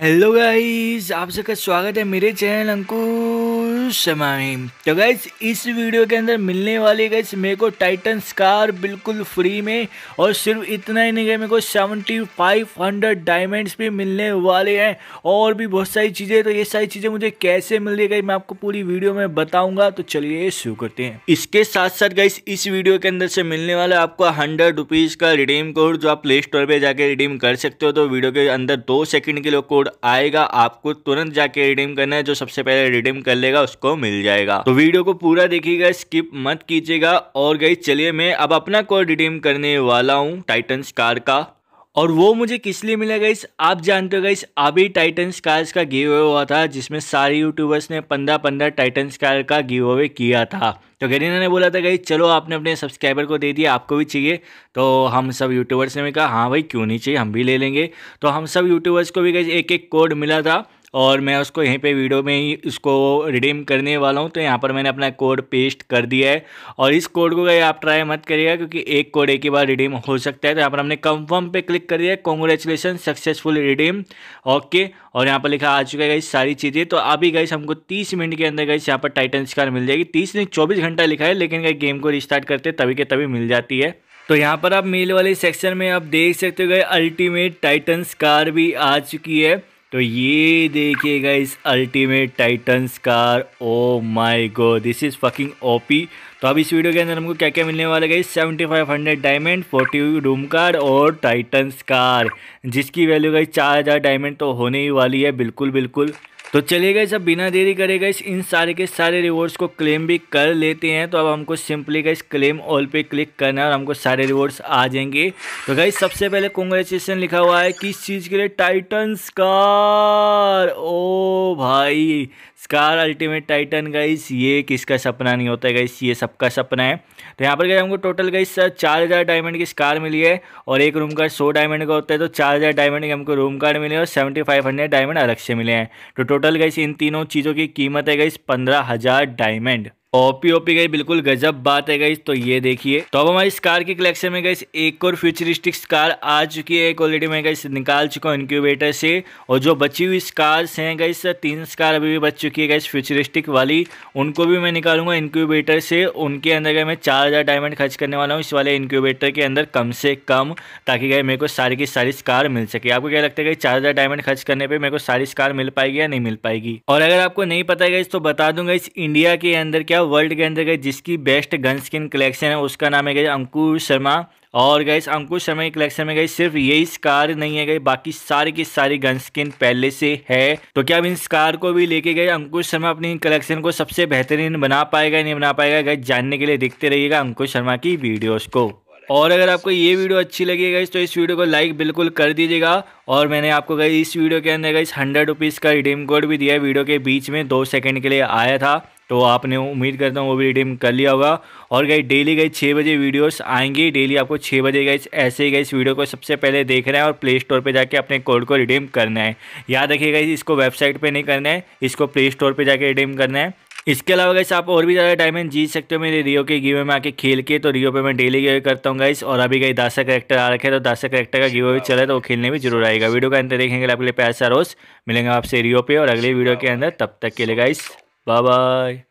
hello guys आप सबका स्वागत है मेरे चैनल अंकुर रहीम तो गैस इस वीडियो के अंदर मिलने वाली गैस मेरे को टाइटन स्कार बिल्कुल फ्री में और सिर्फ इतना ही नहीं गया मेरे को सेवेंटी फाइव हंड्रेड डायमंड्स भी मिलने वाले हैं और भी बहुत सारी चीज़ें तो ये सारी चीज़ें मुझे कैसे मिल रही गई मैं आपको पूरी वीडियो में बताऊंगा तो चलिए शुरू करते हैं इसके साथ साथ गैस इस वीडियो के अंदर से मिलने वाला आपको हंड्रेड रुपीज़ का रिडीम कोड जो आप प्ले स्टोर पर जाकर रिडीम कर सकते हो तो वीडियो के अंदर दो सेकेंड के लिए कोड आएगा आपको तुरंत जाके रिडीम करना है जो सबसे पहले रिडीम कर लेगा उसको आपको मिल जाएगा तो वीडियो को पूरा देखिएगा स्किप मत कीजिएगा और गई चलिए मैं अब अपना कोड रिडीम करने वाला हूँ टाइटन स्कार का और वो मुझे किस लिए मिला गाइस आप जानते हो गाइस अभी टाइटन स्कार्स का गिव अवे हुआ था जिसमें सारे यूट्यूबर्स ने पंद्रह पंद्रह टाइटन स्कार का गिव अवे किया था तो गरीना ने बोला था गाइस चलो आपने अपने सब्सक्राइबर को दे दिया आपको भी चाहिए तो हम सब यूट्यूबर्स ने भी कहा हाँ भाई क्यों नहीं चाहिए हम भी ले लेंगे तो हम सब यूट्यूबर्स को भी गई एक एक कोड मिला था और मैं उसको यहीं पे वीडियो में ही इसको रिडीम करने वाला हूँ तो यहाँ पर मैंने अपना कोड पेस्ट कर दिया है और इस कोड को आप ट्राई मत करिएगा क्योंकि एक कोड एक ही बार रिडीम हो सकता है तो यहाँ पर हमने कंफर्म पे क्लिक कर दिया कॉन्ग्रेचुलेसन सक्सेसफुल रिडीम ओके और यहाँ पर लिखा आ चुका है गई सारी चीज़ें तो अभी गई हमको तीस मिनट के अंदर गई यहाँ पर टाइटन स्कार मिल जाएगी तीस नहीं चौबीस घंटा लिखा है लेकिन गई गेम को रिस्टार्ट करते तभी के तभी मिल जाती है तो यहाँ पर आप मेल वाले सेक्शन में आप देख सकते हो गए अल्टीमेट टाइटन्स कार भी आ चुकी है तो ये देखिए guys ultimate Titans scar oh my god this is fucking OP तो अब इस वीडियो के अंदर हमको क्या क्या मिलने वाला है seventy five hundred diamond forty room scar और टाइटन्स कार जिसकी वैल्यू गई चार हज़ार डायमंड तो होने ही वाली है बिल्कुल बिल्कुल तो चलिए गए सब बिना देरी करे गई इन सारे के सारे रिवॉर्ड्स को क्लेम भी कर लेते हैं तो अब हमको सिंपली गई क्लेम ऑल पे क्लिक करना है और हमको सारे रिवॉर्ड्स आ जाएंगे तो गई सबसे पहले कॉन्ग्रेचुलेसन लिखा हुआ है किस चीज़ के लिए टाइटन्स कार ओ भाई स्कार अल्टीमेट टाइटन गाइस ये किसका सपना नहीं होता है गाइस ये सबका सपना है तो यहाँ पर गए हमको टोटल गाइस चार हज़ार डायमंड की स्कार मिली है और एक रूम कार्ड सौ डायमंड का होता है तो चार हज़ार डायमंड के हमको रूम कार्ड मिले और सेवेंटी फाइव हंड्रेड डायमंड अलग से मिले हैं तो टोटल टोटल गई इन तीनों चीज़ों की कीमत है गई पंद्रह हज़ार डायमंड ओपी ओपी गई बिल्कुल गजब बात है गई तो ये देखिए तो अब हमारी इस कार की कलेक्शन में गई एक और फ्यूचरिस्टिक कार आ चुकी है एक ऑलरेडी मैं गई निकाल चुका हूँ इनक्यूबेटर से और जो बची हुई स्कार्स हैं गई तीन स्कार अभी भी बच चुकी है गई फ्यूचरिस्टिक वाली उनको भी मैं निकालूंगा इनक्यूबेटर से उनके अंदर गए मैं चार हज़ार डायमंड खर्च करने वाला हूँ इस वाले इनक्यूबेटर के अंदर कम से कम ताकि गए मेरे को सारी की सारी स्कार मिल सके आपको क्या लगता है चार हज़ार डायमंड खर्च करने पर मेरे को सारी स्कार मिल पाएगी या नहीं मिल पाएगी और अगर आपको नहीं पता गई तो बता दूंगा इस इंडिया के अंदर क्या वर्ल्ड के अंदर गए जिसकी बेस्ट गन स्किन कलेक्शन है उसका नाम है गई अंकुर शर्मा और गई अंकुर शर्मा की कलेक्शन में गए सिर्फ यही स्कार नहीं है गए बाकी सारी की सारी गन स्किन पहले से है तो क्या अब इन स्कार को भी लेके गए अंकुर शर्मा अपनी कलेक्शन को सबसे बेहतरीन बना पाएगा नहीं बना पाएगा गए जानने के लिए देखते रहिएगा अंकुर शर्मा की वीडियोज को और अगर आपको ये वीडियो अच्छी लगी गई तो इस वीडियो को लाइक बिल्कुल कर दीजिएगा और मैंने आपको गई इस वीडियो के अंदर गई हंड्रेड रुपीज़ का रिडीम कोड भी दिया है वीडियो के बीच में दो सेकंड के लिए आया था तो आपने उम्मीद करता हूँ वो भी रिडीम कर लिया होगा और गई डेली गई छः बजे वीडियोस आएंगी डेली आपको छः बजे गई ऐसे ही गई वीडियो को सबसे पहले देख रहे हैं और प्ले स्टोर पर जाके अपने कोड को रिडीम करना है याद रखिएगा इसको वेबसाइट पर नहीं करना है इसको प्ले स्टोर पर जाके रिडीम करना है इसके अलावा गैस आप और भी ज़्यादा डायमंड जीत सकते हो मेरे रियो के गिवे में आके खेल के तो रियो पे मैं डेली गिवे करता हूँ गाइस और अभी गई दासा करेक्टर आ रखे तो दासा करेक्टर का गिवे चले तो वो खेलने भी जरूर आएगा वीडियो का अंदर देखेंगे आपके लिए पैसा रोज मिलेंगे आपसे रियो पे और अगले वीडियो के अंदर तब तक के लिए गाइस 拜拜。